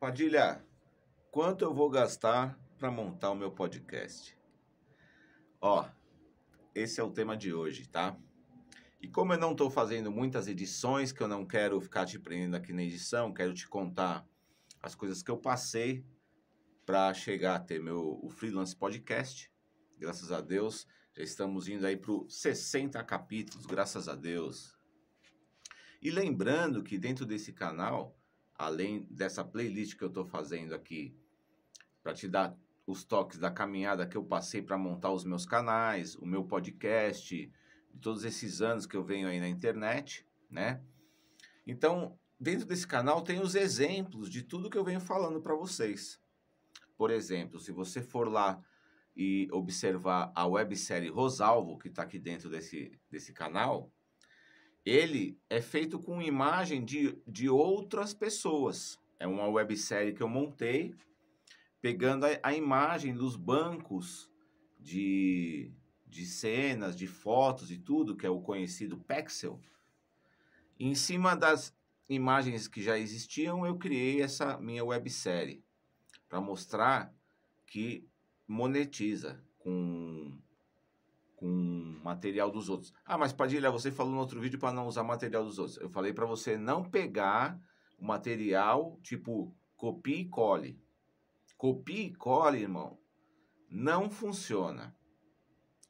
Padilha, quanto eu vou gastar para montar o meu podcast? Ó, esse é o tema de hoje, tá? E como eu não estou fazendo muitas edições, que eu não quero ficar te prendendo aqui na edição, quero te contar as coisas que eu passei para chegar a ter meu o freelance podcast. Graças a Deus, já estamos indo aí para 60 capítulos, graças a Deus. E lembrando que dentro desse canal além dessa playlist que eu estou fazendo aqui, para te dar os toques da caminhada que eu passei para montar os meus canais, o meu podcast, de todos esses anos que eu venho aí na internet, né? Então, dentro desse canal tem os exemplos de tudo que eu venho falando para vocês. Por exemplo, se você for lá e observar a websérie Rosalvo, que está aqui dentro desse, desse canal, ele é feito com imagem de, de outras pessoas. É uma websérie que eu montei, pegando a, a imagem dos bancos de, de cenas, de fotos e tudo, que é o conhecido Pexel. em cima das imagens que já existiam, eu criei essa minha websérie para mostrar que monetiza com com material dos outros. Ah, mas Padilha, você falou no outro vídeo para não usar material dos outros. Eu falei para você não pegar o material tipo copia e cole. Copia e cole, irmão, não funciona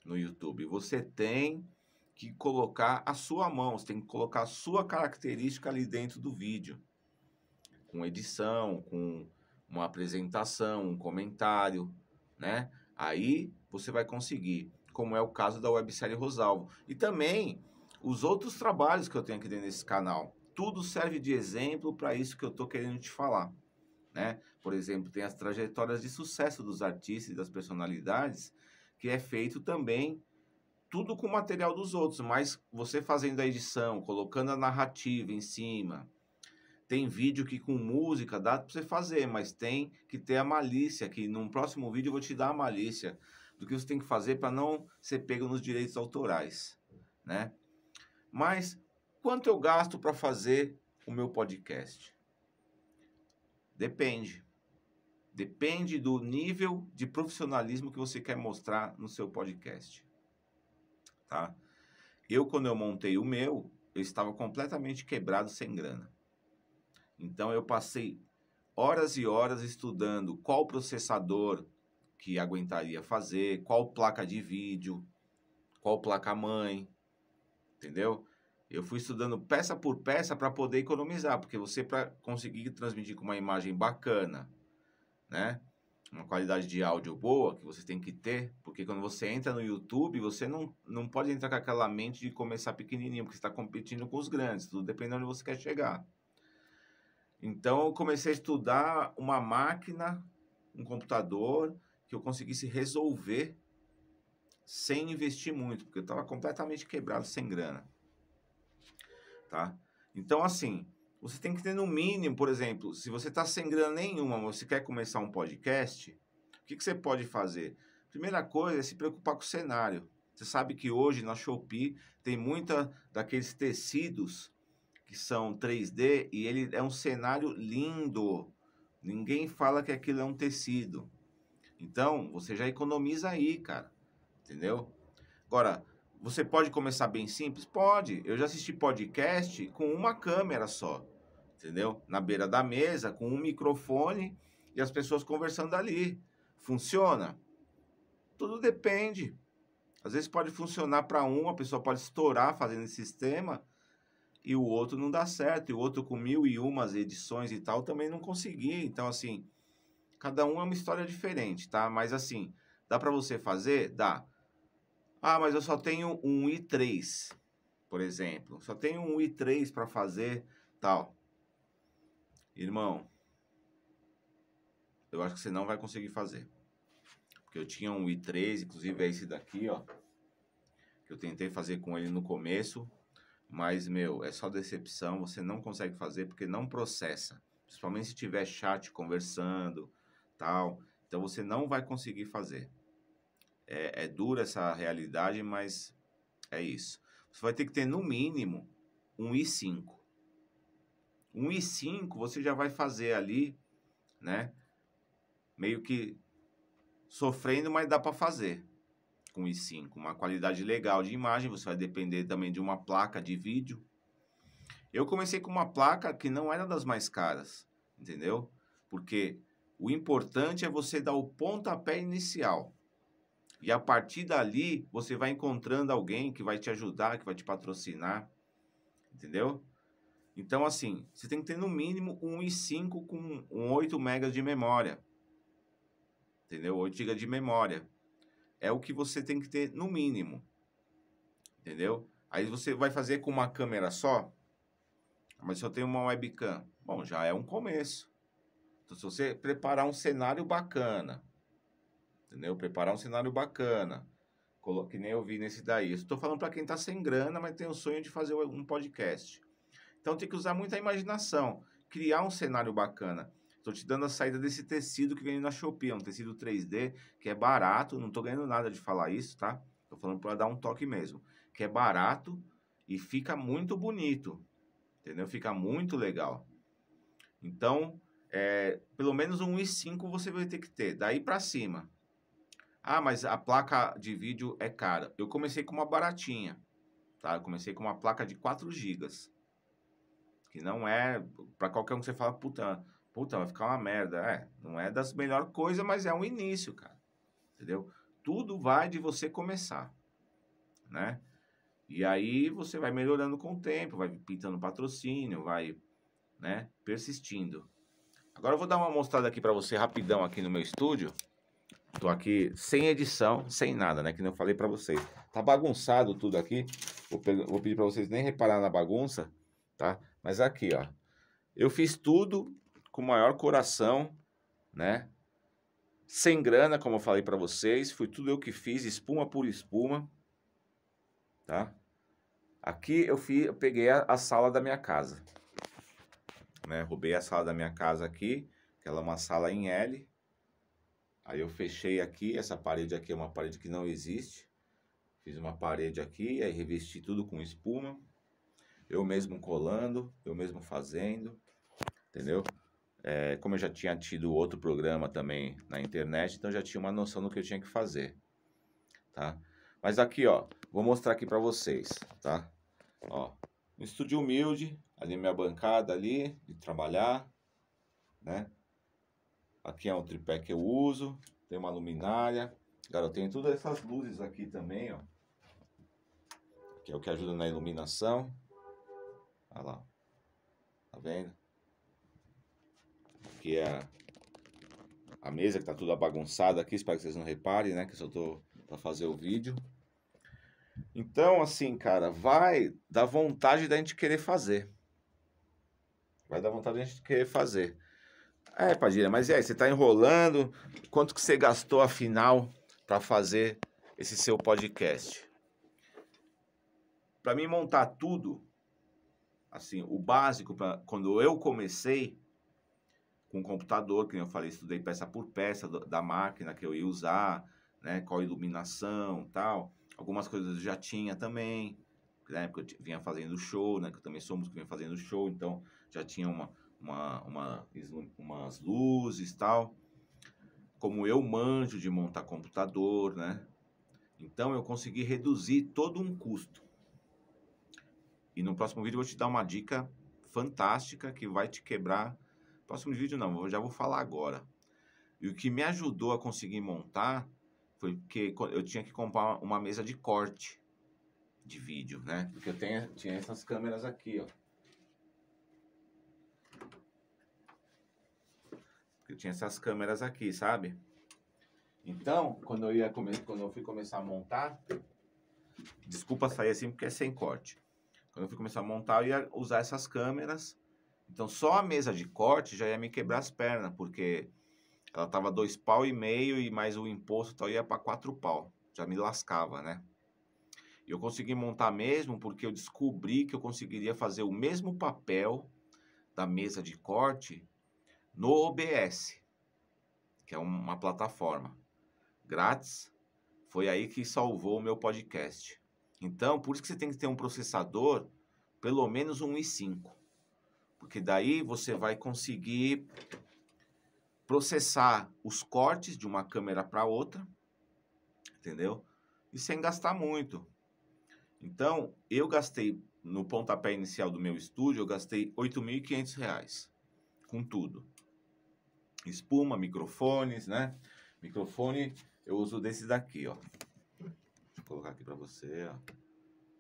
no YouTube. Você tem que colocar a sua mão, você tem que colocar a sua característica ali dentro do vídeo. Com edição, com uma apresentação, um comentário, né? Aí você vai conseguir como é o caso da websérie Rosalvo. E também os outros trabalhos que eu tenho aqui dentro desse canal. Tudo serve de exemplo para isso que eu estou querendo te falar. Né? Por exemplo, tem as trajetórias de sucesso dos artistas e das personalidades, que é feito também tudo com o material dos outros, mas você fazendo a edição, colocando a narrativa em cima. Tem vídeo que com música dá para você fazer, mas tem que ter a malícia, que num próximo vídeo eu vou te dar a malícia do que você tem que fazer para não ser pego nos direitos autorais, né? Mas quanto eu gasto para fazer o meu podcast? Depende. Depende do nível de profissionalismo que você quer mostrar no seu podcast. Tá? Eu quando eu montei o meu, eu estava completamente quebrado sem grana. Então eu passei horas e horas estudando qual processador que aguentaria fazer, qual placa de vídeo, qual placa mãe, entendeu? Eu fui estudando peça por peça para poder economizar, porque você para conseguir transmitir com uma imagem bacana, né? Uma qualidade de áudio boa que você tem que ter, porque quando você entra no YouTube, você não, não pode entrar com aquela mente de começar pequenininho, porque você está competindo com os grandes, tudo depende de onde você quer chegar. Então eu comecei a estudar uma máquina, um computador, que eu conseguisse resolver sem investir muito, porque eu estava completamente quebrado, sem grana. Tá? Então, assim, você tem que ter no mínimo, por exemplo, se você está sem grana nenhuma, mas você quer começar um podcast, o que, que você pode fazer? Primeira coisa é se preocupar com o cenário. Você sabe que hoje na Shopee tem muita daqueles tecidos que são 3D e ele é um cenário lindo. Ninguém fala que aquilo é um tecido. Então, você já economiza aí, cara. Entendeu? Agora, você pode começar bem simples? Pode. Eu já assisti podcast com uma câmera só, entendeu? Na beira da mesa, com um microfone e as pessoas conversando ali. Funciona? Tudo depende. Às vezes pode funcionar para um, a pessoa pode estourar fazendo esse sistema e o outro não dá certo. E o outro com mil e umas edições e tal também não conseguir. Então, assim, Cada um é uma história diferente, tá? Mas assim, dá para você fazer? Dá. Ah, mas eu só tenho um e três, por exemplo. Só tenho um e três para fazer, tal. Irmão, eu acho que você não vai conseguir fazer. Porque eu tinha um i3, inclusive é esse daqui, ó. Que eu tentei fazer com ele no começo. Mas, meu, é só decepção. Você não consegue fazer porque não processa. Principalmente se tiver chat conversando, tal. Então você não vai conseguir fazer. É, é dura essa realidade, mas é isso. Você vai ter que ter no mínimo um i5. Um i5 você já vai fazer ali, né? Meio que sofrendo, mas dá para fazer com i5. Uma qualidade legal de imagem, você vai depender também de uma placa de vídeo. Eu comecei com uma placa que não era das mais caras, entendeu? Porque o importante é você dar o pontapé inicial. E a partir dali, você vai encontrando alguém que vai te ajudar, que vai te patrocinar. Entendeu? Então, assim, você tem que ter no mínimo um i5 com 8 MB de memória. Entendeu? 8 GB de memória. É o que você tem que ter no mínimo. Entendeu? Aí você vai fazer com uma câmera só. Mas só tenho uma webcam. Bom, já é um começo. Então, se você preparar um cenário bacana, entendeu? Preparar um cenário bacana, que nem eu vi nesse daí. Estou falando para quem está sem grana, mas tem o sonho de fazer um podcast. Então, tem que usar muita imaginação, criar um cenário bacana. Estou te dando a saída desse tecido que vem na Shopee, é um tecido 3D que é barato, não estou ganhando nada de falar isso, tá? Estou falando para dar um toque mesmo, que é barato e fica muito bonito, entendeu? Fica muito legal. Então, é, pelo menos um i5 você vai ter que ter, daí para cima. Ah, mas a placa de vídeo é cara. Eu comecei com uma baratinha, tá? Eu comecei com uma placa de 4 GB. Que não é para qualquer um que você fala, puta, puta, vai ficar uma merda. É, não é das melhores coisas, mas é um início, cara. Entendeu? Tudo vai de você começar, né? E aí você vai melhorando com o tempo, vai pintando patrocínio, vai, né, persistindo. Agora eu vou dar uma mostrada aqui para você rapidão aqui no meu estúdio. Tô aqui sem edição, sem nada, né? Que eu falei para vocês. Tá bagunçado tudo aqui. Vou, vou pedir para vocês nem reparar na bagunça, tá? Mas aqui, ó. Eu fiz tudo com o maior coração, né? Sem grana, como eu falei para vocês. Foi tudo eu que fiz, espuma por espuma, tá? Aqui eu, fui eu peguei a, a sala da minha casa né? Roubei a sala da minha casa aqui, que ela é uma sala em L. Aí eu fechei aqui, essa parede aqui é uma parede que não existe. Fiz uma parede aqui, aí revesti tudo com espuma. Eu mesmo colando, eu mesmo fazendo, entendeu? É, como eu já tinha tido outro programa também na internet, então já tinha uma noção do que eu tinha que fazer, tá? Mas aqui, ó, vou mostrar aqui para vocês, tá? Ó, um estúdio humilde, ali minha bancada ali, de trabalhar, né? Aqui é um tripé que eu uso, tem uma luminária. Cara, eu tenho todas essas luzes aqui também, ó. Que é o que ajuda na iluminação. Olha lá. Tá vendo? Aqui é a, a mesa que tá toda bagunçada aqui. Espero que vocês não reparem, né? Que eu só tô pra fazer o vídeo. Então, assim, cara, vai dar vontade da gente querer fazer. Vai dar vontade da gente querer fazer. É, Padilha, mas e aí, você está enrolando? Quanto que você gastou afinal para fazer esse seu podcast? Para mim montar tudo, assim, o básico quando eu comecei com o computador, que eu falei, estudei peça por peça da máquina que eu ia usar, né, qual iluminação, tal Algumas coisas eu já tinha também, na época eu vinha fazendo show, né? Que também somos que vinha fazendo show, então já tinha uma, uma, uma, umas luzes tal. Como eu manjo de montar computador, né? Então eu consegui reduzir todo um custo. E no próximo vídeo eu vou te dar uma dica fantástica que vai te quebrar. Próximo vídeo não, eu já vou falar agora. E o que me ajudou a conseguir montar porque eu tinha que comprar uma mesa de corte de vídeo, né? Porque eu tenho, tinha essas câmeras aqui, ó. Porque eu tinha essas câmeras aqui, sabe? Então, quando eu, ia come... quando eu fui começar a montar, desculpa sair assim porque é sem corte. Quando eu fui começar a montar, eu ia usar essas câmeras. Então, só a mesa de corte já ia me quebrar as pernas, porque ela tava dois pau e meio e mais o imposto então ia para quatro pau. Já me lascava, né? eu consegui montar mesmo porque eu descobri que eu conseguiria fazer o mesmo papel da mesa de corte no OBS, que é uma plataforma grátis. Foi aí que salvou o meu podcast. Então, por isso que você tem que ter um processador, pelo menos um i5. Porque daí você vai conseguir processar os cortes de uma câmera para outra, entendeu? E sem gastar muito. Então, eu gastei no pontapé inicial do meu estúdio, eu gastei R$ 8.500 com tudo. Espuma, microfones, né? Microfone, eu uso desse daqui, ó. Deixa eu colocar aqui para você, ó.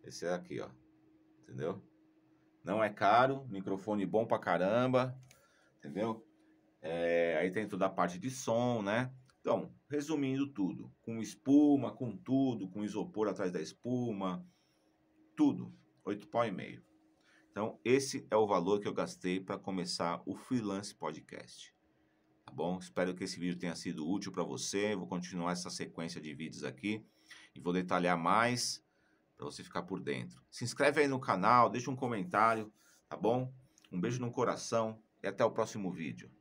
Esse é aqui, ó. Entendeu? Não é caro, microfone bom pra caramba, entendeu? É, aí tem toda a parte de som, né? Então, resumindo tudo, com espuma, com tudo, com isopor atrás da espuma, tudo, 8,5. Então, esse é o valor que eu gastei para começar o Freelance Podcast. Tá bom? Espero que esse vídeo tenha sido útil para você. Vou continuar essa sequência de vídeos aqui e vou detalhar mais para você ficar por dentro. Se inscreve aí no canal, deixa um comentário, tá bom? Um beijo no coração e até o próximo vídeo.